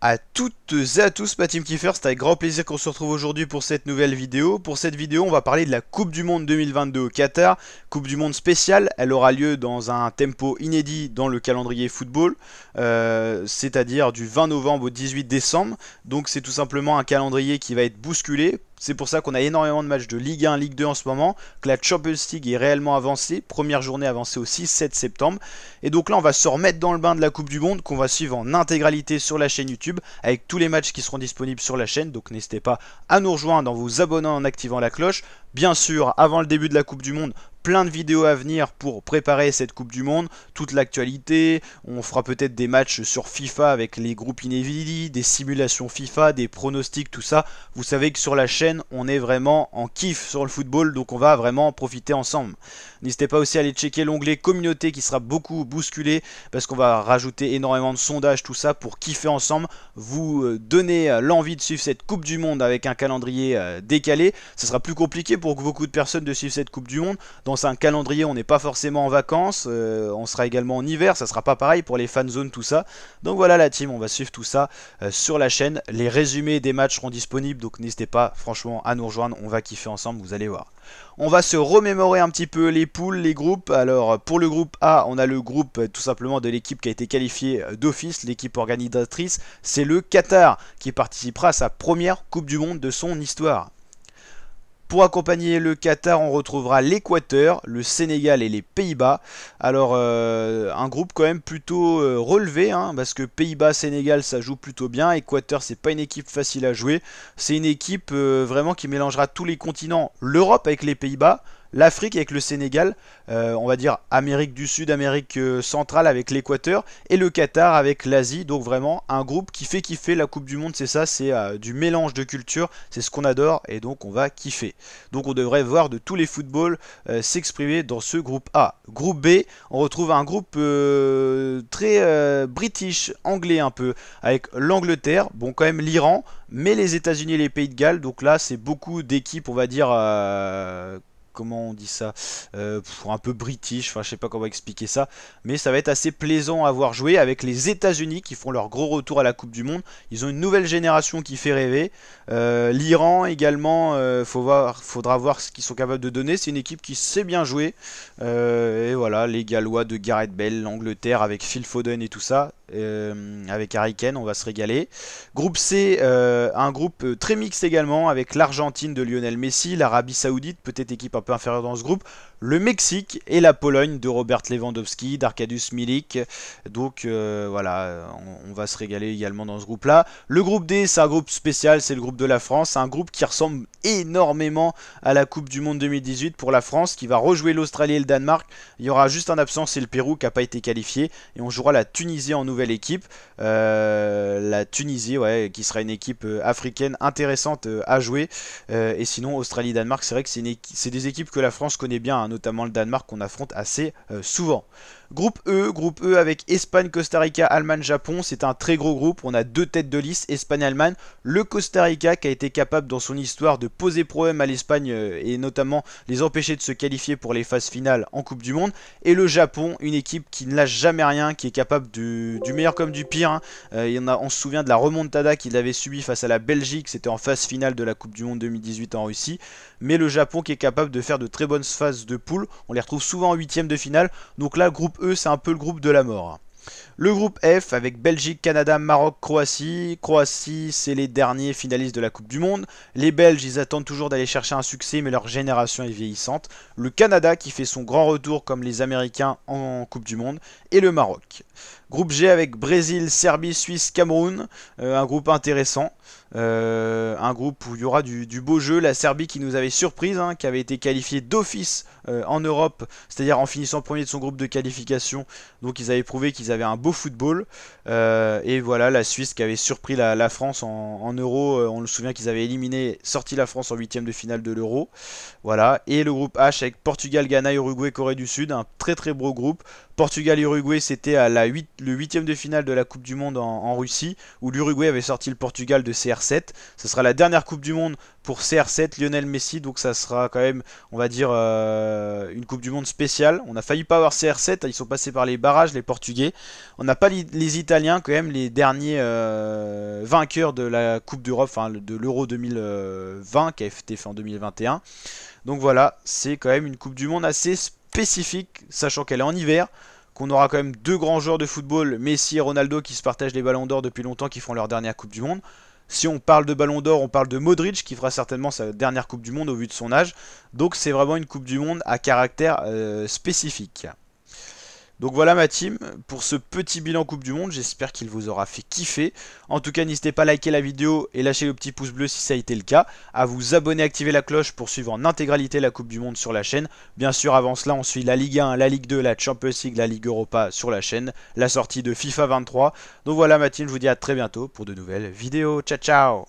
à toutes et à tous, ma team Kiefer, c'est avec grand plaisir qu'on se retrouve aujourd'hui pour cette nouvelle vidéo. Pour cette vidéo, on va parler de la Coupe du Monde 2022 au Qatar, Coupe du Monde spéciale, elle aura lieu dans un tempo inédit dans le calendrier football, euh, c'est-à-dire du 20 novembre au 18 décembre, donc c'est tout simplement un calendrier qui va être bousculé c'est pour ça qu'on a énormément de matchs de Ligue 1, Ligue 2 en ce moment, que la Champions League est réellement avancée, première journée avancée aussi 7 septembre. Et donc là, on va se remettre dans le bain de la Coupe du Monde qu'on va suivre en intégralité sur la chaîne YouTube avec tous les matchs qui seront disponibles sur la chaîne. Donc n'hésitez pas à nous rejoindre en vous abonnant en activant la cloche. Bien sûr, avant le début de la Coupe du Monde, plein de vidéos à venir pour préparer cette Coupe du Monde, toute l'actualité, on fera peut-être des matchs sur FIFA avec les groupes inévitables, des simulations FIFA, des pronostics, tout ça. Vous savez que sur la chaîne, on est vraiment en kiff sur le football, donc on va vraiment profiter ensemble. N'hésitez pas aussi à aller checker l'onglet communauté qui sera beaucoup bousculé parce qu'on va rajouter énormément de sondages, tout ça pour kiffer ensemble, vous euh, donner euh, l'envie de suivre cette Coupe du Monde avec un calendrier euh, décalé. Ce sera plus compliqué pour beaucoup de personnes de suivre cette Coupe du Monde. Dans un calendrier, on n'est pas forcément en vacances, euh, on sera également en hiver, ça sera pas pareil pour les fanzones, tout ça. Donc voilà la team, on va suivre tout ça euh, sur la chaîne. Les résumés des matchs seront disponibles, donc n'hésitez pas franchement à nous rejoindre, on va kiffer ensemble, vous allez voir. On va se remémorer un petit peu les poules, les groupes. Alors pour le groupe A, on a le groupe euh, tout simplement de l'équipe qui a été qualifiée d'office, l'équipe organisatrice, c'est le Qatar qui participera à sa première Coupe du Monde de son histoire. Pour accompagner le Qatar, on retrouvera l'Équateur, le Sénégal et les Pays-Bas. Alors, euh, un groupe quand même plutôt euh, relevé, hein, parce que Pays-Bas, Sénégal, ça joue plutôt bien. Équateur, c'est pas une équipe facile à jouer. C'est une équipe euh, vraiment qui mélangera tous les continents, l'Europe avec les Pays-Bas, l'Afrique avec le Sénégal, euh, on va dire Amérique du Sud, Amérique euh, centrale avec l'Équateur, et le Qatar avec l'Asie. Donc vraiment un groupe qui fait kiffer la Coupe du Monde, c'est ça, c'est euh, du mélange de cultures, c'est ce qu'on adore, et donc on va kiffer. Donc on devrait voir de tous les footballs s'exprimer dans ce groupe A. Groupe B, on retrouve un groupe très british, anglais un peu, avec l'Angleterre, bon quand même l'Iran, mais les États-Unis et les Pays de Galles. Donc là, c'est beaucoup d'équipes, on va dire, comment on dit ça euh, pour un peu british, enfin je sais pas comment expliquer ça, mais ça va être assez plaisant à voir jouer avec les États-Unis qui font leur gros retour à la Coupe du Monde. Ils ont une nouvelle génération qui fait rêver. Euh, L'Iran également, euh, faut voir, faudra voir ce qu'ils sont capables de donner. C'est une équipe qui sait bien jouer. et voilà, les Gallois de Gareth Bell, l'Angleterre avec Phil Foden et tout ça, euh, avec Ariken, on va se régaler. Groupe C, euh, un groupe euh, très mixte également, avec l'Argentine de Lionel Messi, l'Arabie Saoudite, peut-être équipe un peu inférieure dans ce groupe, le Mexique et la Pologne de Robert Lewandowski, d'Arcadius Milik. Donc voilà, on, va se régaler également dans ce groupe-là. Le groupe D, c'est un groupe spécial, c'est le groupe de la France, un groupe qui ressemble énormément à la Coupe du Monde 2018 pour la France, qui va rejouer l'Australie et le Danemark. Il y aura juste un absent, c'est le Pérou qui n'a pas été qualifié, et on jouera la Tunisie en Nouvelle équipe, euh, la Tunisie, ouais, qui sera une équipe euh, africaine intéressante euh, à jouer. et sinon, Australie-Danemark, c'est vrai que c'est des équipes que la France connaît bien, hein, notamment le Danemark qu'on affronte assez souvent. Groupe E, groupe E avec Espagne, Costa Rica, Allemagne, Japon. C'est un très gros groupe. On a deux têtes de liste, Espagne, Allemagne. Le Costa Rica qui a été capable dans son histoire de poser problème à l'Espagne euh, et notamment les empêcher de se qualifier pour les phases finales en Coupe du Monde. Et le Japon, une équipe qui ne lâche jamais rien, qui est capable du, meilleur comme du pire. Hein. Euh, on se souvient de la remontada qu'il avait subie face à la Belgique. C'était en phase finale de la Coupe du Monde 2018 en Russie. Mais le Japon qui est capable de faire de très bonnes phases de poule. On les retrouve souvent en huitième de finale. Donc là, groupe eux, e, c'est un peu le groupe de la mort. Le groupe F avec Belgique, Canada, Maroc, Croatie. Croatie, c'est les derniers finalistes de la Coupe du Monde. Les Belges, ils attendent toujours d'aller chercher un succès, mais leur génération est vieillissante. Le Canada qui fait son grand retour comme les Américains en Coupe du Monde. Et le Maroc. Groupe G avec Brésil, Serbie, Suisse, Cameroun. Euh, un groupe intéressant. Euh, un groupe où il y aura du, beau jeu, la Serbie qui nous avait surprise, hein, qui avait été qualifiée d'office euh, en Europe, c'est-à-dire en finissant premier de son groupe de qualification. Donc ils avaient prouvé qu'ils avaient un beau football. Euh, et voilà, la Suisse qui avait surpris la, France en, Euro, on le souvient qu'ils avaient éliminé, sorti la France en huitième de finale de l'Euro. Voilà, et le groupe H avec Portugal, Ghana, Uruguay, Corée du Sud, un très très beau groupe. Portugal Uruguay c'était à la 8, le huitième de finale de la Coupe du Monde en, en Russie où l'Uruguay avait sorti le Portugal de CR ce sera la dernière Coupe du Monde pour CR7, Lionel Messi, donc ça sera quand même, on va dire, euh, une Coupe du Monde spéciale. On a failli pas avoir CR7, ils sont passés par les barrages, les Portugais. On n'a pas les Italiens, quand même, les derniers euh, vainqueurs de la Coupe d'Europe, enfin de l'Euro 2020 qui a été fait en 2021. Donc voilà, c'est quand même une Coupe du Monde assez spécifique, sachant qu'elle est en hiver qu'on aura quand même deux grands joueurs de football, Messi et Ronaldo, qui se partagent les ballons d'or depuis longtemps, qui font leur dernière Coupe du Monde. Si on parle de Ballon d'Or, on parle de Modric qui fera certainement sa dernière Coupe du Monde au vu de son âge. Donc c'est vraiment une Coupe du Monde à caractère euh, spécifique. Donc voilà ma team pour ce petit bilan Coupe du Monde, j'espère qu'il vous aura fait kiffer. En tout cas n'hésitez pas à liker la vidéo et lâcher le petit pouce bleu si ça a été le cas, à vous abonner, activer la cloche pour suivre en intégralité la Coupe du Monde sur la chaîne. Bien sûr avant cela on suit la Ligue 1, la Ligue 2, la Champions League, la Ligue Europa sur la chaîne, la sortie de FIFA 23. Donc voilà ma team, je vous dis à très bientôt pour de nouvelles vidéos, ciao ciao